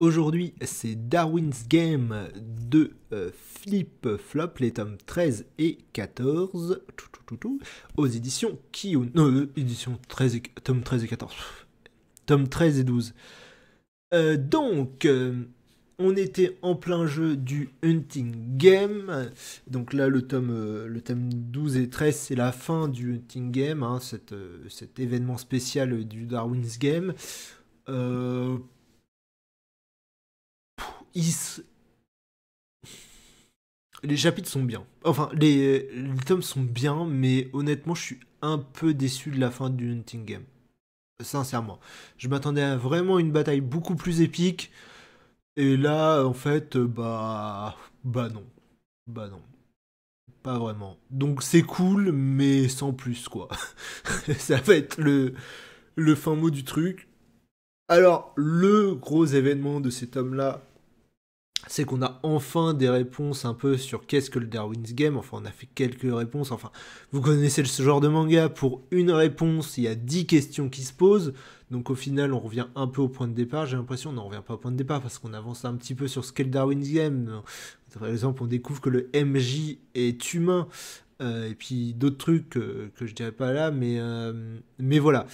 Aujourd'hui, c'est Darwin's Game de euh, Flip Flop, les tomes 13 et 14, aux éditions Kiyun. Non, euh, édition 13 et, tome 13 et 14. Tome 13 et 12. Euh, donc, on était en plein jeu du Hunting Game. Donc là, le tome, le tome 12 et 13, c'est la fin du Hunting Game, hein, cet, cet événement spécial du Darwin's Game. Les chapitres sont bien. Enfin, les, tomes sont bien, mais honnêtement, je suis un peu déçu de la fin du Hunting Game. Sincèrement. Je m'attendais à vraiment une bataille beaucoup plus épique. Et là, en fait, euh, bah. Bah non. Bah non. Pas vraiment. Donc c'est cool, mais sans plus, quoi. Ça va être le, le fin mot du truc. Alors, le gros événement de cet homme-là, c'est qu'on a enfin des réponses un peu sur qu'est-ce que le Darwin's Game. Enfin, on a fait quelques réponses. Enfin, vous connaissez ce genre de manga. Pour une réponse, il y a 10 questions qui se posent. Donc au final, on revient un peu au point de départ. J'ai l'impression qu'on n'en revient pas au point de départ parce qu'on avance un petit peu sur ce qu'est le Darwin's Game. Par exemple, on découvre que le MJ est humain. Euh, et puis d'autres trucs que, je dirais pas là. Mais, euh, mais voilà.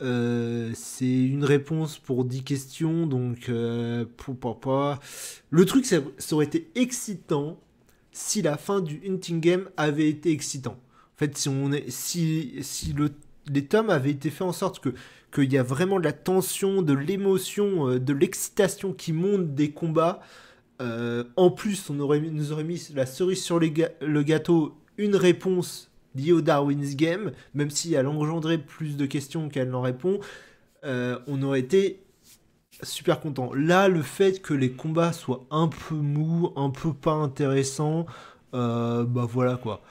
Euh, c'est une réponse pour 10 questions, donc euh, pour pas. Le truc, ça, aurait été excitant si la fin du Hunting Game avait été excitant. En fait, si, on est, si, si le, les tomes avaient été faits en sorte que qu'il y a vraiment de la tension, de l'émotion, euh, de l'excitation qui monte des combats. en plus, on aurait, nous aurait mis la cerise sur le gâteau, une réponse liée au Darwin's Game, même si elle engendrait plus de questions qu'elle n'en répond, euh, on aurait été super content. Là, le fait que les combats soient un peu mous, un peu pas intéressants, euh, bah voilà quoi.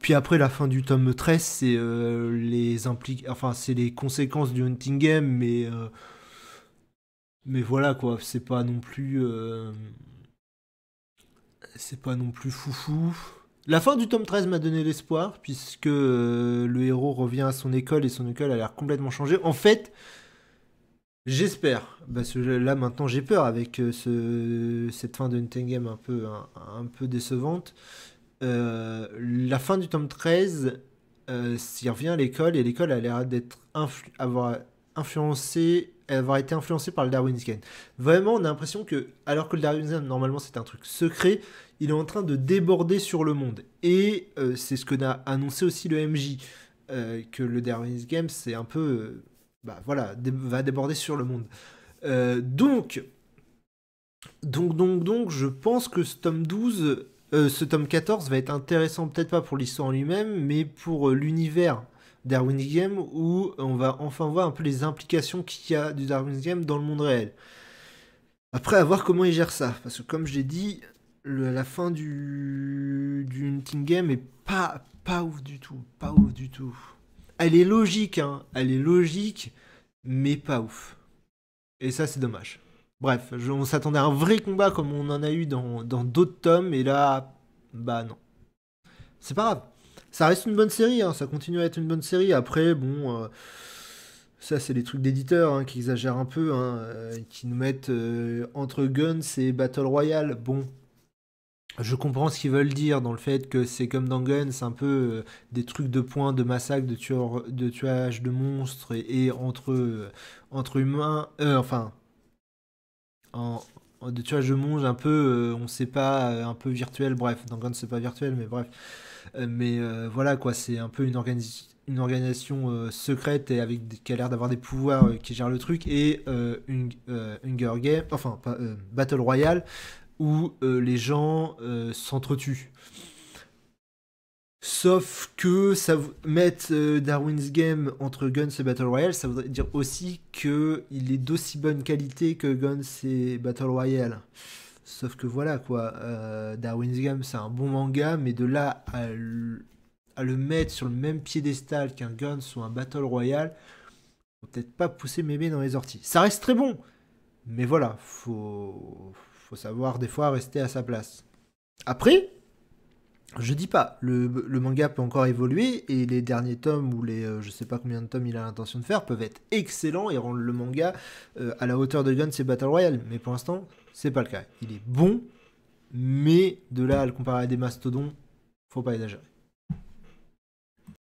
Puis après la fin du tome 13, c'est euh, les enfin c'est les conséquences du hunting game, mais mais voilà quoi, c'est pas non plus c'est pas non plus foufou. La fin du tome 13 m'a donné l'espoir, puisque euh, le héros revient à son école et son école a l'air complètement changée. En fait, j'espère, parce que là maintenant j'ai peur avec euh, ce, cette fin de Nintendo Game un peu, un, peu décevante. Euh, la fin du tome 13, euh, il revient à l'école et l'école a l'air d'être avoir influencé avoir été influencé par le Darwin's Game. Vraiment, on a l'impression que, alors que le Darwin's Game, normalement, c'est un truc secret, il est en train de déborder sur le monde. Et euh, c'est ce que n'a annoncé aussi le MJ, euh, que le Darwin's Game, c'est un peu... Euh, bah voilà, va déborder sur le monde. donc... Donc, donc, donc, je pense que ce tome 12, ce tome 14 va être intéressant, peut-être pas pour l'histoire en lui-même, mais pour l'univers Game où on va enfin voir un peu les implications qu'il y a du Game dans le monde réel. Après, à voir comment ils gèrent ça. Parce que, comme je l'ai dit, la fin du, du Hunting Game est pas, pas ouf du tout. Pas ouf du tout. Elle est logique, hein. Elle est logique, mais pas ouf. Et ça, c'est dommage. Bref, on s'attendait à un vrai combat comme on en a eu dans d'autres tomes, et là, bah non. C'est pas grave. Ça reste une bonne série, hein, ça continue à être une bonne série. Après, bon, euh, ça c'est les trucs d'éditeurs hein, qui exagèrent un peu, hein, euh, qui nous mettent euh, entre Guns et Battle Royale. Bon, je comprends ce qu'ils veulent dire dans le fait que c'est comme dans Guns, un peu des trucs de points, de massacres, de, tueur, de tuages, de monstres et, entre, entre humains, enfin, en, tu vois, je monge un peu, euh, on sait pas, euh, un peu virtuel, bref. Dans Guns, c'est pas virtuel, mais bref. Euh, mais voilà, quoi, c'est un peu une, organisation secrète et avec qui a l'air d'avoir des pouvoirs qui gèrent le truc. Et une, Hunger enfin, Battle Royale, où les gens s'entretuent. Sauf que ça mettre euh, Darwin's Game entre Guns et Battle Royale, ça voudrait dire aussi que il est d'aussi bonne qualité que Guns et Battle Royale. Sauf que voilà quoi, euh, Darwin's Game c'est un bon manga, mais de là à, le mettre sur le même piédestal qu'un Guns ou un Battle Royale, faut peut-être pas pousser mémé dans les orties. Ça reste très bon, mais voilà, faut, faut savoir des fois rester à sa place. Après, je dis pas, le, manga peut encore évoluer et les derniers tomes ou les euh, je sais pas combien de tomes il a l'intention de faire peuvent être excellents et rendre le manga euh, à la hauteur de Guns et Battle Royale. Mais pour l'instant, c'est pas le cas. Il est bon, mais de là à le comparer à des mastodons, faut pas exagérer.